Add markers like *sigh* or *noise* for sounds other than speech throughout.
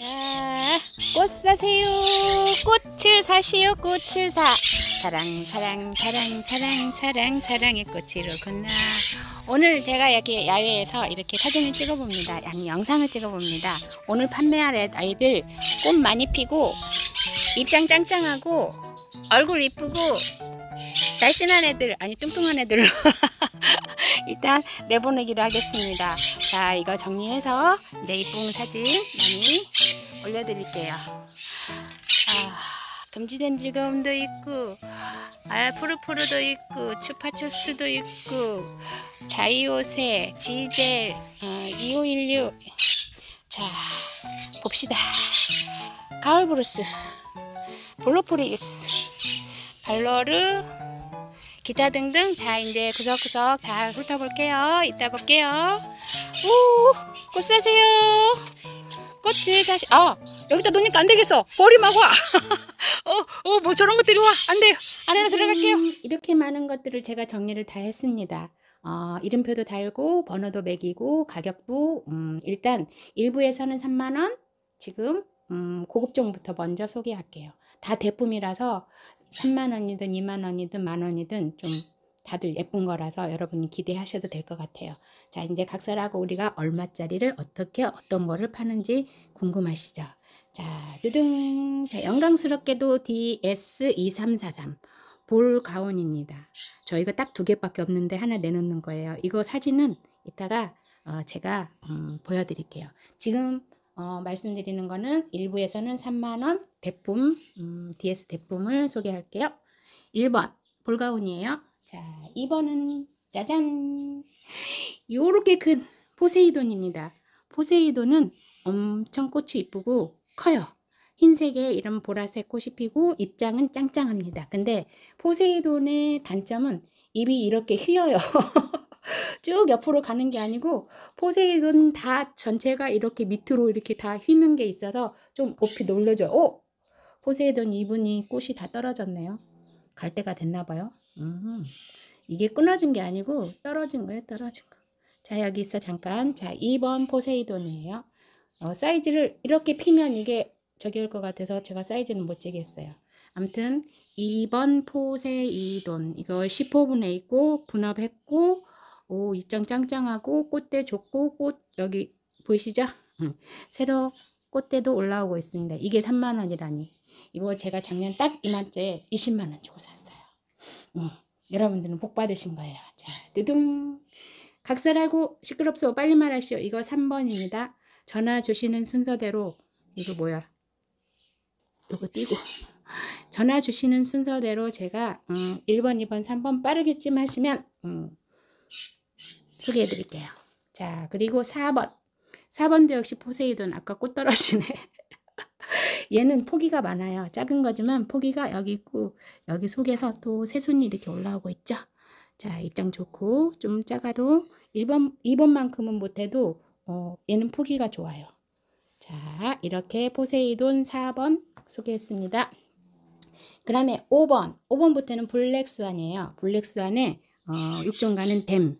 자, 꽃 사세요. 꽃을 사시오. 꽃을 사. 사랑, 사랑, 사랑, 사랑, 사랑, 사랑의 꽃이로구나. 오늘 제가 이렇게 야외에서 이렇게 사진을 찍어봅니다. 양 영상을 찍어봅니다. 오늘 판매할 아이들 꽃 많이 피고 입장 짱짱하고 얼굴 이쁘고 날씬한 애들, 아니, 뚱뚱한 애들로. *laughs* 일단 내보내기로 하겠습니다. 자, 이거 정리해서 이제 이쁜 사진 많이 올려드릴게요. 아, 금지된 즐거움도 있고, 아, 푸르푸르도 있고, 추파춥스도 있고, 자이오세, 지젤, 어, 2516. 자, 봅시다. 가을 브루스, 볼로포리스발로르 기타 등등 다 이제 구석구석 다 훑어볼게요. 이따 볼게요. 오, 꽃 사세요. 꽃을 다시 아, 어, 여기다 놓으니까 안 되겠어. 벌리막 와. *laughs* 어, 어, 뭐 저런 것들이 와. 안 돼요. 안에로 들어갈게요. 음, 이렇게 많은 것들을 제가 정리를 다 했습니다. 어, 이름표도 달고 번호도 매기고 가격도 음, 일단 일부에서는 3만원 지금 음, 고급종부터 먼저 소개할게요. 다 대품이라서 3만 원이든 2만 원이든 만 원이든 좀 다들 예쁜 거라서 여러분이 기대하셔도 될 것 같아요. 자, 이제 각설하고 우리가 얼마짜리를 어떻게 어떤 거를 파는지 궁금하시죠? 자, 두둥. 자, 영광스럽게도 DS2343 볼 가온입니다. 저희가 딱 두 개밖에 없는데 하나 내놓는 거예요. 이거 사진은 이따가 어, 제가 음, 보여드릴게요. 지금 어, 말씀드리는 거는 일부에서는 3만원 대품, 음, DS 대품을 소개할게요. 1번, 볼가운이에요. 자, 2번은 짜잔! 요렇게 큰 포세이돈입니다. 포세이돈은 엄청 꽃이 이쁘고 커요. 흰색에 이런 보라색 꽃이 피고 입장은 짱짱합니다. 근데 포세이돈의 단점은 입이 이렇게 휘어요. *laughs* 쭉 옆으로 가는 게 아니고 포세이돈 다 전체가 이렇게 밑으로 이렇게 다 휘는 게 있어서 좀 높이 놀려줘 오! 포세이돈 이분이 꽃이 다 떨어졌네요. 갈 때가 됐나 봐요. 음. 이게 끊어진 게 아니고 떨어진 거예요. 떨어진 거. 자 여기 있어 잠깐. 자 2번 포세이돈이에요. 어, 사이즈를 이렇게 피면 이게 저기 올것 같아서 제가 사이즈는 못 재겠어요. 암튼 2번 포세이돈 이거 1 5분에 있고 분업했고 오 입장 짱짱하고 꽃대 좋고 꽃 여기 보이시죠? 새로 꽃대도 올라오고 있습니다. 이게 3만원이라니. 이거 제가 작년 딱 이맘때 20만원 주고 샀어요. 음, 여러분들은 복 받으신 거예요. 자, 두둥. 각설하고 시끄럽소 빨리 말하시오. 이거 3번입니다. 전화 주시는 순서대로 이거 뭐야? 이거 띄고 전화 주시는 순서대로 제가 음, 1번, 2번, 3번 빠르게찜 하시면 음, 소개해 드릴게요. 자, 그리고 4번. 4번도 역시 포세이돈. 아까 꽃 떨어지네. *laughs* 얘는 포기가 많아요. 작은 거지만 포기가 여기 있고 여기 속에서 또 새순이 이렇게 올라오고 있죠. 자, 입장 좋고 좀 작아도 1번 2번만큼은 못 해도 어, 얘는 포기가 좋아요. 자, 이렇게 포세이돈 4번 소개했습니다. 그 다음에 5번. 5번부터는 블랙스완이에요블랙스완에 어, 육종가는 댐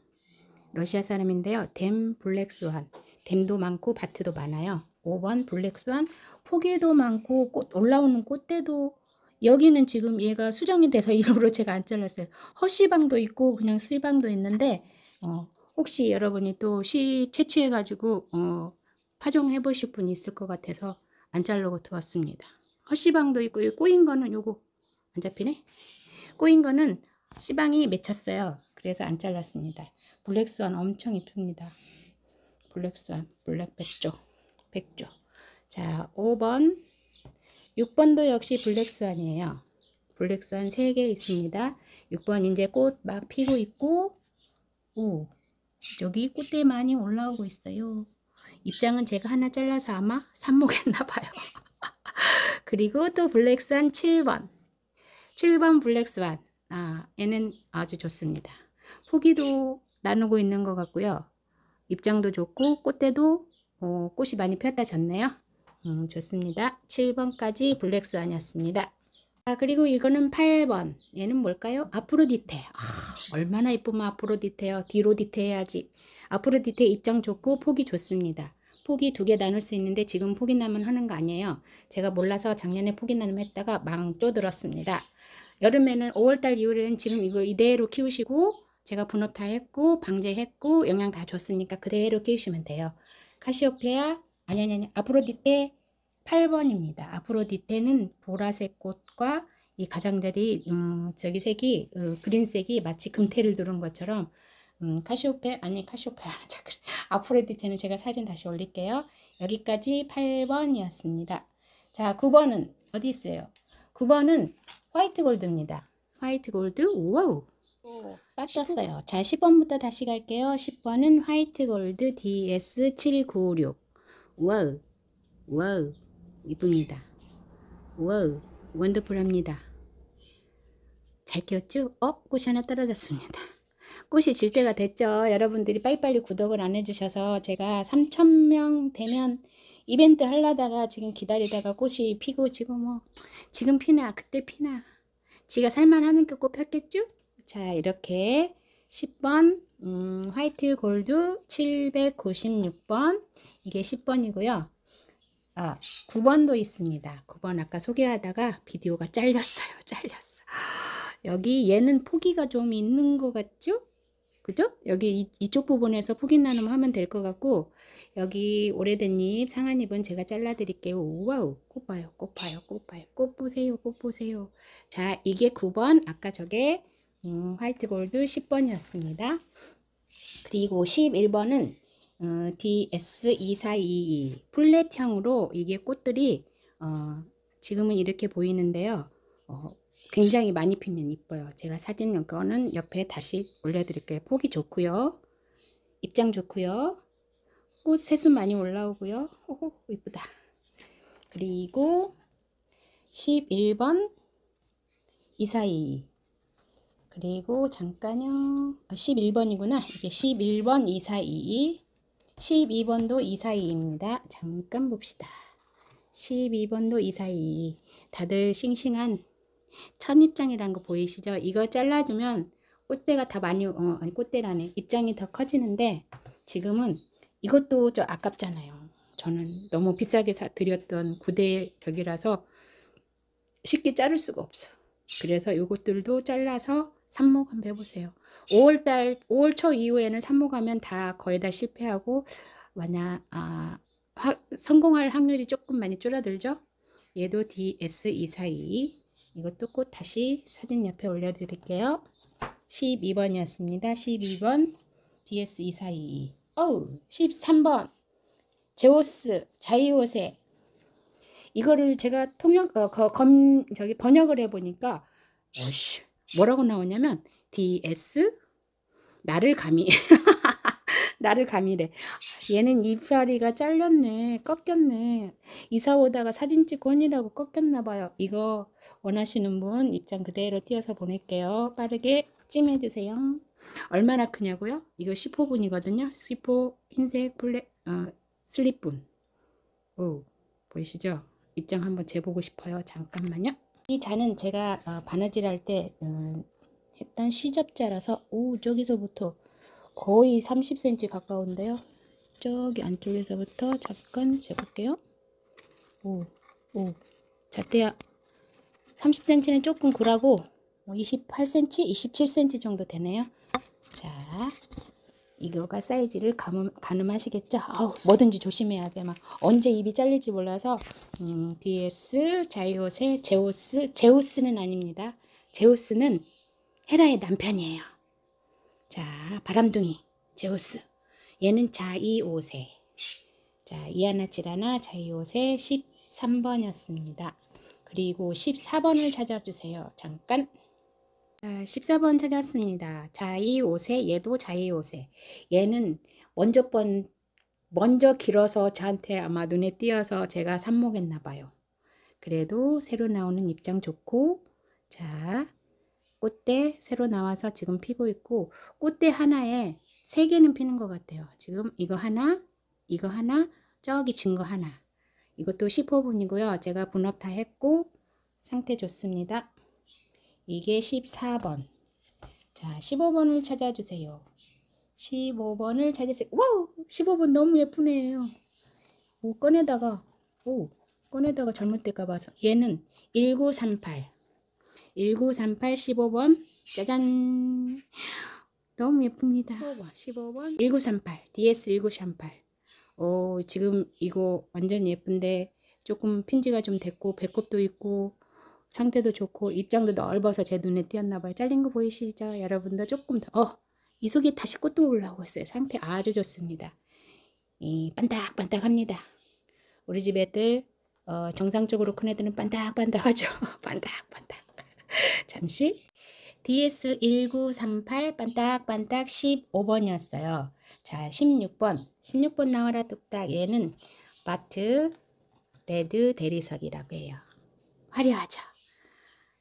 러시아 사람인데요. 댐 블랙스완 댐도 많고 바트도 많아요. 5번 블랙스완 포개도 많고 꽃 올라오는 꽃대도 여기는 지금 얘가 수정이 돼서 *laughs* 이름으로 제가 안 잘랐어요. 허시방도 있고 그냥 실방도 있는데 어, 혹시 여러분이 또 시 채취해가지고 어, 파종해 보실 분이 있을 것 같아서 안잘르고 두었습니다. 허시방도 있고 꼬인 거는 요거 안 잡히네. 꼬인 거는 시방이 맺혔어요. 그래서 안 잘랐습니다. 블랙스완 엄청 이쁩니다. 블랙스완, 블랙백조, 백조. 자, 5번. 6번도 역시 블랙스완이에요. 블랙스완 3개 있습니다. 6번 이제 꽃 막 피고 있고, 오, 여기 꽃대 많이 올라오고 있어요. 입장은 제가 하나 잘라서 아마 삽목했나 봐요. *laughs* 그리고 또 블랙스완 7번. 7번 블랙스완. 아, 에는 아주 좋습니다. 포기도 나누고 있는 것 같고요. 입장도 좋고 꽃대도 어, 꽃이 많이 폈다 졌네요. 음, 좋습니다. 7번까지 블랙스완이었습니다. 아, 그리고 이거는 8번. 얘는 뭘까요? 아프로디테. 아, 얼마나 예쁘면 아프로디테요. 뒤로 디테해야지. 아프로디테 입장 좋고 폭이 좋습니다. 폭이 두개 나눌 수 있는데 지금 포기 나면 하는 거 아니에요. 제가 몰라서 작년에 포기 나눔 했다가 망 쪼들었습니다. 여름에는 5월달 이후에는 지금 이거 이대로 키우시고 제가 분업 다 했고 방제했고 영양 다 줬으니까 그대로 키우시면 돼요. 카시오페아 아니 아니 아니 아프로디테 8번입니다. 아프로디테는 보라색 꽃과 이 가장자리 음, 저기 색이 어, 그린색이 마치 금테를 두른 것처럼 음, 카시오페 아니 카시오페아 *laughs* 아프로디테는 제가 사진 다시 올릴게요. 여기까지 8번이었습니다. 자 9번은 어디 있어요? 9번은 화이트 골드입니다. 화이트 골드 와우 빠졌어요. 자 10번부터 다시 갈게요. 10번은 화이트 골드 DS796 와우와우 이쁩니다. 와우 원더풀합니다. 잘 키웠죠? 어? 꽃이 하나 떨어졌습니다. 꽃이 질 때가 됐죠. 여러분들이 빨리빨리 구독을 안 해주셔서 제가 3,000명 되면 이벤트 하려다가 지금 기다리다가 꽃이 피고 지금 뭐 지금 피나 그때 피나 지가 살만 하는 게 꽃 폈겠죠? 자 이렇게 10번 음, 화이트 골드 796번 이게 10번이고요. 아, 9번도 있습니다. 9번 아까 소개하다가 비디오가 잘렸어요. *laughs* 잘렸어. 여기 얘는 포기가 좀 있는 것 같죠? 그죠? 여기 이, 쪽 부분에서 포기 나눔 하면 될 것 같고 여기 오래된 잎, 상한 잎은 제가 잘라 드릴게요. 우와우, 꽃 봐요, 꽃 봐요, 꽃 봐요, 꽃 보세요, 꽃 보세요. 자, 이게 9번, 아까 저게 음, 화이트 골드 10번이었습니다. 그리고 11번은 어, DS2422 플랫형으로 이게 꽃들이 어, 지금은 이렇게 보이는데요. 어, 굉장히 많이 피면 이뻐요. 제가 사진 거는 옆에 다시 올려드릴게요. 폭이 좋고요. 입장 좋고요. 꽃셋은 많이 올라오고요. 오, 이쁘다. 그리고 11번 이사이 그리고 잠깐요. 11번이구나. 아, 이게 11번 이사이 12번도 이사이입니다. 잠깐 봅시다. 12번도 이사이 다들 싱싱한 천입장이란 거 보이시죠? 이거 잘라주면 꽃대가 다 많이 어, 아니 꽃대라네 입장이 더 커지는데 지금은 이것도 저 아깝잖아요. 저는 너무 비싸게 사 드렸던 구대 벽이라서 쉽게 자를 수가 없어. 그래서 이것들도 잘라서 삽목 한번 해보세요. 5월달, 5월 초 이후에는 삽목하면 다 거의 다 실패하고, 만약, 아, 화, 성공할 확률이 조금 많이 줄어들죠? 얘도 DS242. 이것도 꼭 다시 사진 옆에 올려드릴게요. 12번이었습니다. 12번 DS242. 어우, 13번. 제오스, 자이오세. 이거를 제가 통역, 어, 검, 저기 번역을 해보니까, 어씨, 뭐라고 나오냐면, DS, 나를 감히. *laughs* 나를 감히래. 얘는 이파리가 잘렸네. 꺾였네. 이사 오다가 사진 찍고 혼이라고 꺾였나 봐요. 이거 원하시는 분 입장 그대로 띄어서 보낼게요. 빠르게 찜해 드세요. 얼마나 크냐고요? 이거 1 0분이거든요1 0 흰색 블랙 어, 슬립분. 오 보이시죠? 입장 한번 재보고 싶어요. 잠깐만요. 이 자는 제가 어, 바느질 할때 음, 어, 했던 시접자라서 오 저기서부터 거의 30cm 가까운데요. 저기 안쪽에서부터 잠깐 재볼게요. 오, 오, 잣대야 30cm는 조금 구라고 28cm, 어, 27cm 정도 되네요. 자, 이거가 사이즈를 가늠, 가늠하시겠죠? 아우, 뭐든지 조심해야 돼. 막 언제 입이 잘릴지 몰라서 음, DS, 자이오세, 제우스, 제우스는 아닙니다. 제우스는 헤라의 남편이에요. 자, 바람둥이, 제우스. 얘는 자이오세. 자, 이하나 지라나 자이오세 13번이었습니다. 그리고 14번을 찾아주세요. 잠깐. 14번 아, 찾았습니다. 자이오세, 얘도 자이오세. 얘는 먼저 번, 먼저 길어서 저한테 아마 눈에 띄어서 제가 삽목했나 봐요. 그래도 새로 나오는 입장 좋고, 자, 꽃대 새로 나와서 지금 피고 있고, 꽃대 하나에 세 개는 피는 것 같아요. 지금 이거 하나, 이거 하나, 저기 증거 하나. 이것도 15분이고요. 제가 분업 다 했고, 상태 좋습니다. 이게 14번. 자, 15번을 찾아주세요. 15번을 찾으세요. 와우! 15번 너무 예쁘네요. 오, 꺼내다가, 오, 꺼내다가 잘못될까 봐서. 얘는 1938. 1938 15번. 짜잔! 너무 예쁩니다. 15번. 15번. 1938. DS1938. 오, 지금 이거 완전 예쁜데 조금 핀지가 좀 됐고 배꼽도 있고 상태도 좋고 입장도 넓어서 제 눈에 띄었나 봐요. 잘린 거 보이시죠? 여러분도 조금 더. 어, 이 속에 다시 꽃도 올라오고 있어요. 상태 아주 좋습니다. 이 반딱반딱합니다. 우리 집 애들 어, 정상적으로 큰 애들은 반딱반딱하죠. *laughs* 반딱반딱. 잠시. DS1938 반딱반딱 15번이었어요. 자, 16번. 16번 나와라 뚝딱. 얘는 마트 레드 대리석이라고 해요. 화려하죠.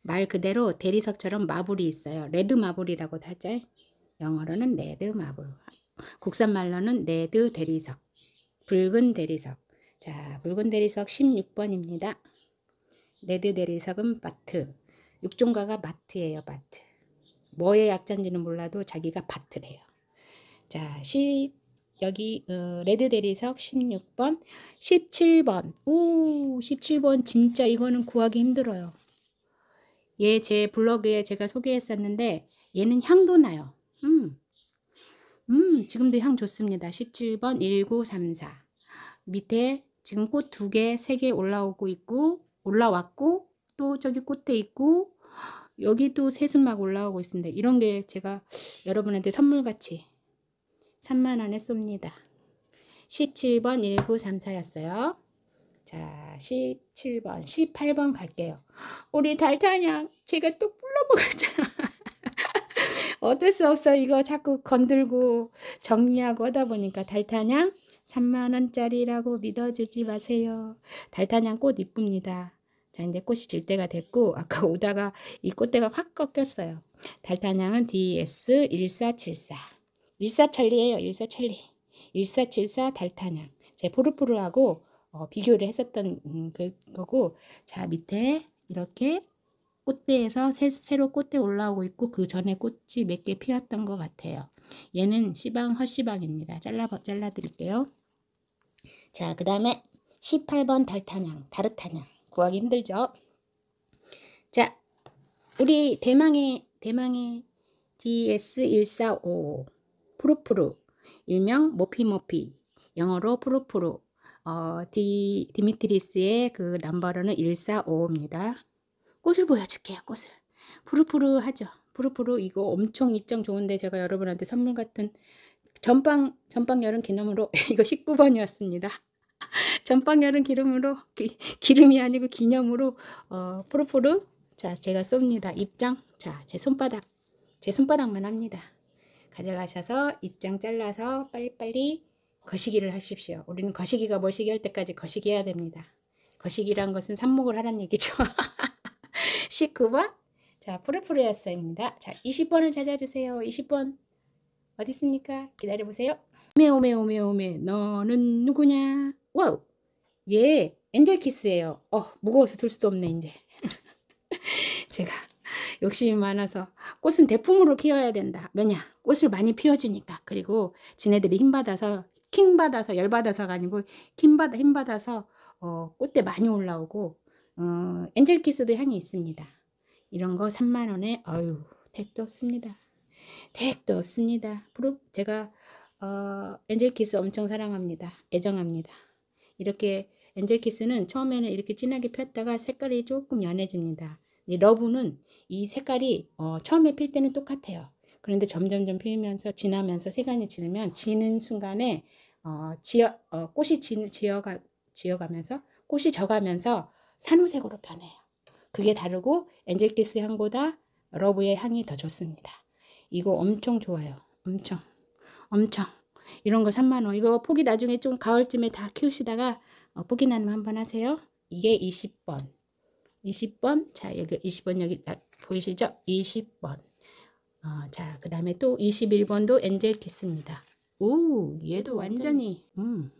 말 그대로 대리석처럼 마블이 있어요. 레드 마블이라고 하죠. 영어로는 레드 마블. 국산 말로는 레드 대리석. 붉은 대리석. 자, 붉은 대리석 16번입니다. 레드 대리석은 바트 육종가가 바트예요바트 뭐의 약자인지는 몰라도 자기가 바트래요. 자, 10 여기 어, 레드 대리석 16번, 17번. 오, 17번 진짜 이거는 구하기 힘들어요. 얘제 블로그에 제가 소개했었는데 얘는 향도 나요. 음. 음, 지금도 향 좋습니다. 17번 1934. 밑에 지금 꽃 두 개, 세 개 올라오고 있고 올라왔고 또 저기 꽃대 있고 여기도 새순막 올라오고 있습니다. 이런 게 제가 여러분한테 선물같이 3만원에 쏩니다. 17번 1934였어요. 자, 17번, 18번 갈게요. 우리 달타냥, 제가 또 불러보겠잖아. *laughs* 어쩔 수 없어. 이거 자꾸 건들고 정리하고 하다 보니까 달타냥 3만원짜리라고 믿어주지 마세요. 달타냥 꽃 이쁩니다. 자, 이제 꽃이 질 때가 됐고, 아까 *laughs* 오다가 이 꽃대가 확 꺾였어요. 달타냥은 DS1474. 일사천리예요, 일사천리. 일사칠사 달타냥. 제 포르포르하고 어, 비교를 했었던 음, 그, 거고 자 밑에 이렇게 꽃대에서 새, 로 꽃대 올라오고 있고 그 전에 꽃이 몇 개 피었던 것 같아요. 얘는 시방 허시방입니다 잘라 잘라 드릴게요. 자, 그 다음에 18번 달타냥, 다르타냥 구하기 힘들죠. 자, 우리 대망의 대망의 DS145 프루프루 일명 모피모피 영어로 프루프루 어, 디, 디미트리스의 그 넘버로는 145입니다. 꽃을 보여줄게요, 꽃을. 푸르푸르하죠. 푸르푸르 이거 엄청 입장 좋은데 제가 여러분한테 선물 같은 전빵전빵 여름 기념으로 이거 19번이었습니다. *laughs* 전빵 여름 기름으로 기, 기름이 아니고 기념으로 어, 푸르푸르 자 제가 쏩니다. 입장 자 제 손바닥 제 손바닥만 합니다. 가져가셔서 입장 잘라서 빨리빨리 거시기를 하십시오. 우리는 거시기가 뭐시기 할 때까지 거시기해야 됩니다. 거시기란 것은 삽목을 하란 얘기죠. 19번. *laughs* 자, 푸르푸르였스입니다 자, 20번을 찾아주세요. 20번. 어디 있습니까? 기다려보세요. 오메, 오메, 오메, 오메. 너는 누구냐? 와우. 예, 엔젤 키스예요. 어, 무거워서 둘 수도 없네, 이제. *laughs* 제가 욕심이 많아서 꽃은 대풍으로 키워야 된다. 왜냐? 꽃을 많이 피워주니까. 그리고 지네들이 힘받아서 킹받아서, 열받아서가 아니고, 킹받아 힘받아서, 어, 꽃대 많이 올라오고, 어, 엔젤키스도 향이 있습니다. 이런 거 3만원에, 어유 택도 없습니다. 택도 없습니다. 부럽, 제가, 어, 엔젤키스 엄청 사랑합니다. 애정합니다. 이렇게 엔젤키스는 처음에는 이렇게 진하게 폈다가 색깔이 조금 연해집니다. 러브는 이 색깔이 어, 처음에 필 때는 똑같아요. 그런데 점점점 피면서 지나면서 세간이 지르면 지는 순간에 어, 지어, 어, 꽃이 지, 지어가, 지어가면서 꽃이 져가면서 산호색으로 변해요. 그게 다르고 엔젤키스 향보다 러브의 향이 더 좋습니다. 이거 엄청 좋아요. 엄청. 엄청. 이런 거 3만원. 이거 포기 나중에 좀 가을쯤에 다 키우시다가 어, 포기 나눔 한번 하세요. 이게 20번. 20번. 자, 여기 20번 여기 나, 보이시죠? 20번. 어, 자, 그 다음에 또 21번도 엔젤 키스입니다. 오, 얘도 완전히, 음,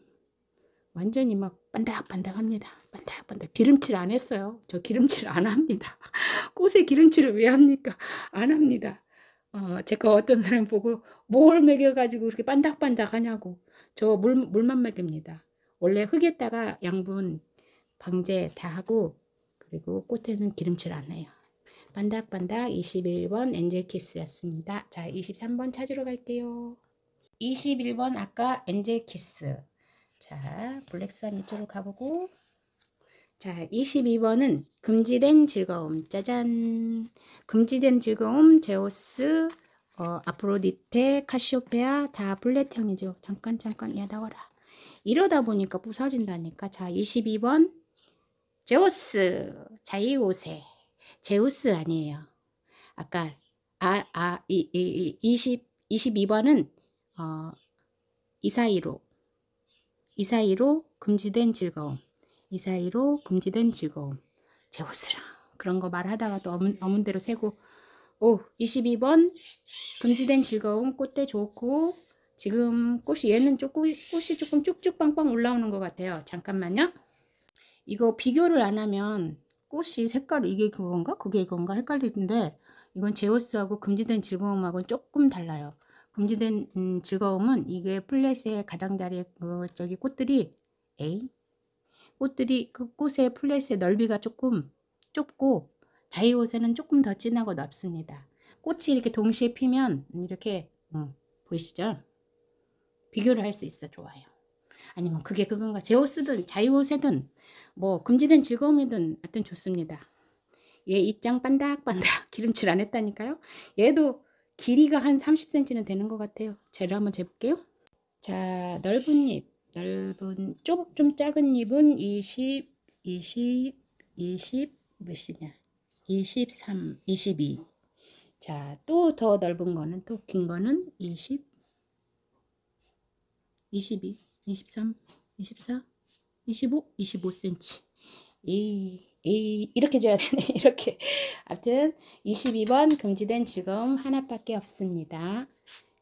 완전히 막 반닥반닥합니다. 반닥반닥. 기름칠 안 했어요. 저 기름칠 안 합니다. *laughs* 꽃에 기름칠을 왜 합니까? 안 합니다. 어, 제가 어떤 사람 보고 뭘 먹여가지고 그렇게 반닥반닥하냐고. 저 물, 물만 먹입니다. 원래 흙에다가 양분 방제 다 하고 그리고 꽃에는 기름칠 안 해요. 반닥반닥 21번 엔젤키스였습니다. 자, 23번 찾으러 갈게요. 21번 아까 엔젤 키스. 자, 블랙스완 이쪽으로 가보고 자, 22번은 금지된 즐거움. 짜잔. 금지된 즐거움 제오스 어, 아프로디테, 카시오페아 다 블랙형이죠. 잠깐 잠깐 야 나와라. 이러다 보니까 부서진다니까. 자, 22번 제우스, 자이오세. 제우스 아니에요. 아까 아, 아, 이, 이, 이, 20, 22번은 어, 이 사이로 이 사이로 금지된 즐거움 이 사이로 금지된 즐거움 제우스라 그런 거 말하다가 또 어문, 어문대로 세고 오 22번 금지된 즐거움 꽃대 좋고 지금 꽃이 얘는 조금 꽃이 조금 쭉쭉 빵빵 올라오는 것 같아요 잠깐만요 이거 비교를 안 하면 꽃이 색깔 이게 그건가 그게 이건가 헷갈리는데 이건 제우스하고 금지된 즐거움하고는 조금 달라요 금지된 음, 즐거움은 이게 플랫의 가장자리에 그 저기 꽃들이 에이 꽃들이 그 꽃의 플랫의 넓이가 조금 좁고 자이옷에는 조금 더 진하고 넓습니다. 꽃이 이렇게 동시에 피면 이렇게 음, 보이시죠? 비교를 할 수 있어 좋아요. 아니면 그게 그건가 제옷이든 자이옷에든뭐 금지된 즐거움이든 하여튼 좋습니다. 얘 입장 반닥반닥 *laughs* 기름칠 안 했다니까요. 얘도 길이가 한 30cm는 되는 것 같아요. 재를 한번 재볼게요. 자, 넓은 잎, 넓은, 좀, 좀 작은 잎은 20, 20, 20, 몇이냐? 23, 22. 자, 또 더 넓은 거는, 또긴 거는 20, 22, 23, 24, 25, 25cm. 이 이, 이렇게 줘야 되네. *laughs* 이렇게. 아무튼 22번 금지된 즐거움 하나밖에 없습니다.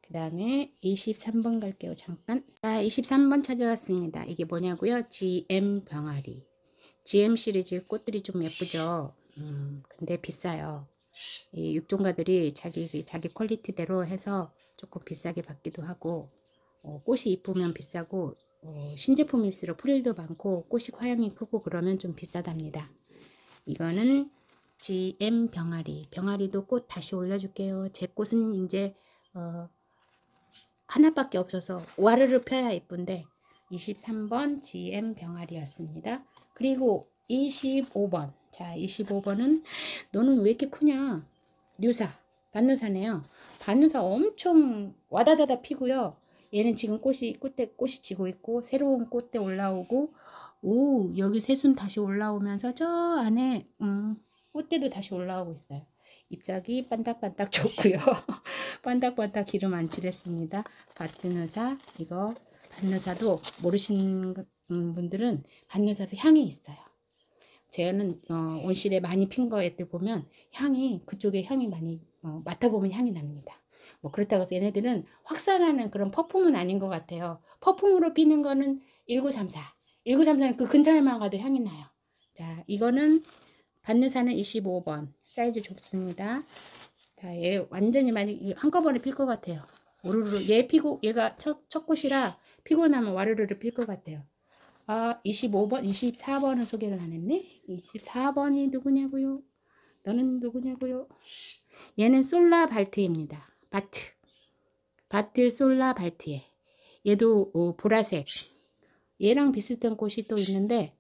그 다음에 23번 갈게요. 잠깐. 자, 23번 찾아왔습니다. 이게 뭐냐고요? GM 병아리. GM 시리즈 꽃들이 좀 예쁘죠? 음, 근데 비싸요. 이 육종가들이 자기, 자기 퀄리티대로 해서 조금 비싸게 받기도 하고, 어, 꽃이 이쁘면 비싸고, 어, 신제품일수록 프릴도 많고, 꽃이 화양이 크고 그러면 좀 비싸답니다. 이거는 GM 병아리. 병아리도 꽃 다시 올려줄게요. 제 꽃은 이제 어, 하나밖에 없어서 와르르 펴야 예쁜데 23번 GM 병아리였습니다. 그리고 25번. 자, 25번은 너는 왜 이렇게 크냐? 뉴사. 반누사네요. 반누사 엄청 와다다다 피고요. 얘는 지금 꽃이 꽃대 꽃이 지고 있고 새로운 꽃대 올라오고 오 여기 새순 다시 올라오면서 저 안에 음, 꽃대도 다시 올라오고 있어요. 잎자기 반딱반딱 좋고요. *laughs* 반딱반딱 기름 안 칠했습니다. 밭느사 이거 밭느사도 모르시는 음, 분들은 반느사도 향이 있어요. 제는 어, 온실에 많이 핀 거에들 보면 향이 그쪽에 향이 많이 어, 맡아보면 향이 납니다. 뭐 그렇다고 해서 얘네들은 확산하는 그런 퍼품은 아닌 것 같아요. 퍼품으로 피는 거는 1934 1933그 근처에만 가도 향이 나요. 자, 이거는 반느사는 25번. 사이즈 좁습니다. 자, 얘 완전히 많이 한꺼번에 필 것 같아요. 오르르 얘 피고 얘가 첫, 첫 꽃이라 피곤하면 와르르르 필 것 같아요. 아, 25번, 24번을 소개를 안 했네. 24번이 누구냐고요? 너는 누구냐고요? 얘는 솔라 발트입니다. 바트. 바트 솔라 발트에. 얘도 어, 보라색. 얘랑 비슷한 꽃이 또 있는데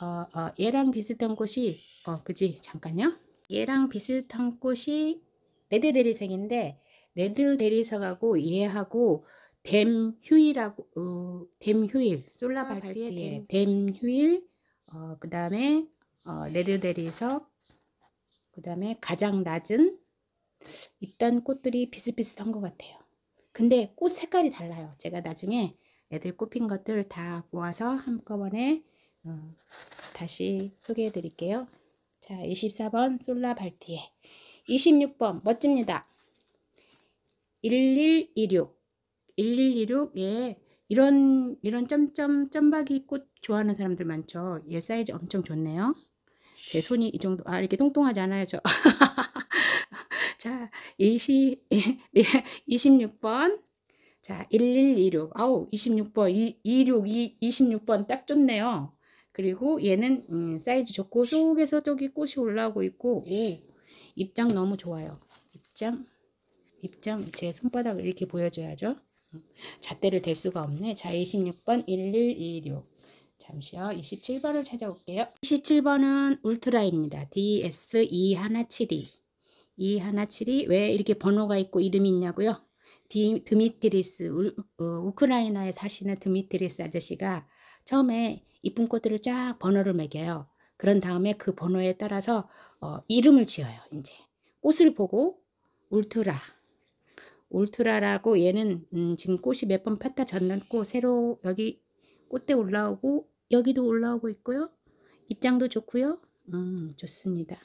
어, 어, 얘랑 비슷한 꽃이 어 그지 잠깐요 얘랑 비슷한 꽃이 레드 대리석인데 레드 대리석하고 얘하고 댐 휴일하고 어, 댐 휴일 솔라 발트의 아, 댐 휴일 어, 그 다음에 어, 레드 대리석 그 다음에 가장 낮은 일단 꽃들이 비슷비슷한 것 같아요 근데 꽃 색깔이 달라요 제가 나중에 애들 꼽힌 것들 다 모아서 한꺼번에 어, 다시 소개해 드릴게요. 자, 24번 솔라 발티에 26번 멋집니다. 1126 1126 예. 이런 이런 점점 점박이 꽃 좋아하는 사람들 많죠. 얘 사이즈 엄청 좋네요. 제 손이 이 정도 아 이렇게 통통하지 않아요, 저. *laughs* 자, 26번 자, 1126. 아우, 26번. 2, 26, 2, 26번 딱 좋네요. 그리고 얘는 음, 사이즈 좋고 속에서 저기 꽃이 올라오고 있고 오, 예. 입장 너무 좋아요. 입장, 입장 제 손바닥을 이렇게 보여줘야죠. 잣대를 댈 수가 없네. 자, 26번 1126. 잠시요. 27번을 찾아올게요. 27번은 울트라입니다. d s 2 1 7 2 2 1 7 2 왜 이렇게 번호가 있고 이름이 있냐고요? 디, 드미트리스 어, 우, 크라이나에 사시는 드미트리스 아저씨가 처음에 이쁜 꽃들을 쫙 번호를 매겨요. 그런 다음에 그 번호에 따라서 어, 이름을 지어요. 이제 꽃을 보고 울트라 울트라라고 얘는 음, 지금 꽃이 몇 번 폈다 젖는고 새로 여기 꽃대 올라오고 여기도 올라오고 있고요. 입장도 좋고요. 음, 좋습니다.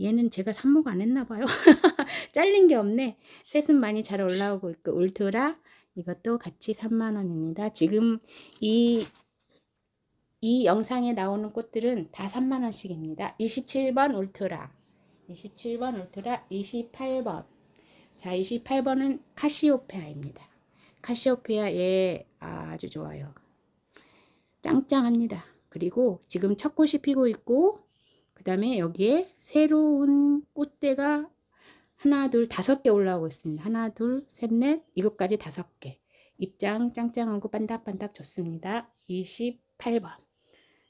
얘는 제가 삽목 안 했나 봐요. *laughs* 잘린 게 없네. 셋은 많이 잘 올라오고 있고 울트라 이것도 같이 3만원입니다. 지금 이, 이 영상에 나오는 꽃들은 다 3만원씩입니다. 27번 울트라 27번 울트라 28번 자 28번은 카시오페아입니다. 카시오페아 예 아주 좋아요. 짱짱합니다. 그리고 지금 첫 꽃이 피고 있고 그 다음에 여기에 새로운 꽃대가 하나 둘 다섯 개 올라오고 있습니다 하나 둘 셋 넷 이것까지 다섯 개 입장 짱짱하고 반딱반딱 좋습니다 28번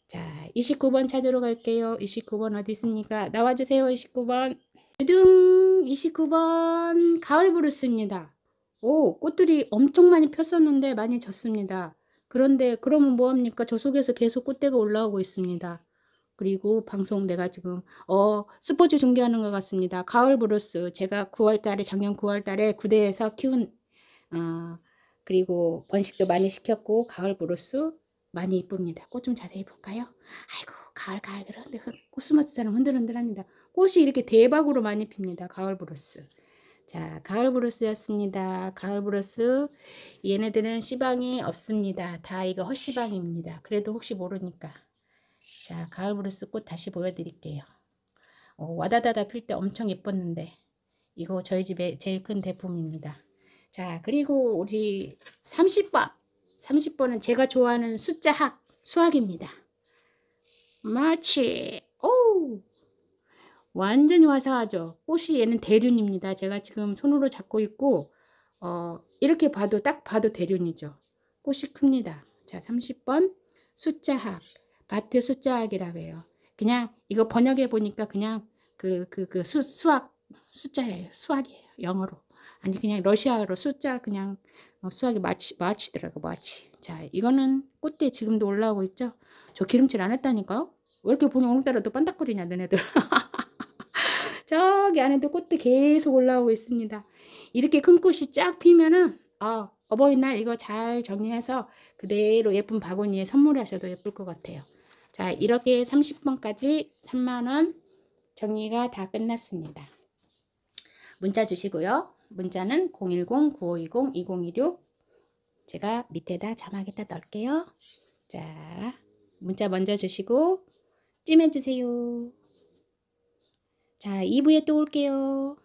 자 29번 찾으러 갈게요 29번 어디 있습니까 나와주세요 29번 두둥 29번 가을 부르스입니다 오 꽃들이 엄청 많이 폈었는데 많이 졌습니다 그런데 그러면 뭐합니까 저 속에서 계속 꽃대가 올라오고 있습니다 그리고 방송 내가 지금 어 스포츠 중계하는 것 같습니다. 가을 브루스 제가 9월 달에 작년 9월 달에 구대에서 키운 어 그리고 번식도 많이 시켰고 가을 브루스 많이 이쁩니다. 꽃 좀 자세히 볼까요? 아이고 가을 가을 그런데 코스마스처는 흔들흔들합니다. 꽃이 이렇게 대박으로 많이 핍니다. 가을 브루스. 자, 가을 브루스였습니다. 가을 브루스. 얘네들은 시방이 없습니다. 다 이거 헛시방입니다. 그래도 혹시 모르니까. 자, 가을 브루스 꽃 다시 보여드릴게요. 어, 와다다다 필 때 엄청 예뻤는데 이거 저희 집에 제일 큰 대품입니다. 자, 그리고 우리 30번. 30번은 제가 좋아하는 숫자 학, 수학입니다. 마치, 오! 완전히 화사하죠? 꽃이 얘는 대륜입니다. 제가 지금 손으로 잡고 있고, 어, 이렇게 봐도 딱 봐도 대륜이죠. 꽃이 큽니다. 자, 30번 숫자 학. 마트 숫자학이라고 해요. 그냥 이거 번역해 보니까 그냥 그 그그 그, 그 수학 숫자예요. 수학이에요. 영어로. 아니 그냥 러시아어로 숫자 그냥 어, 수학이 마치 마치더라고 마치. 자 이거는 꽃대 지금도 올라오고 있죠. 저 기름칠 안 했다니까요. 왜 이렇게 보면 오늘따라 또 반딱거리냐 너네들. *laughs* 저기 안에도 꽃대 계속 올라오고 있습니다. 이렇게 큰 꽃이 쫙 피면은 어, 어버이날 이거 잘 정리해서 그대로 예쁜 바구니에 선물하셔도 예쁠 것 같아요. 자, 이렇게 30번까지 3만원 정리가 다 끝났습니다. 문자 주시고요. 문자는 010-9520-2016 제가 밑에다 자막에다 넣을게요. 자, 문자 먼저 주시고 찜해주세요. 자, 2부에 또 올게요.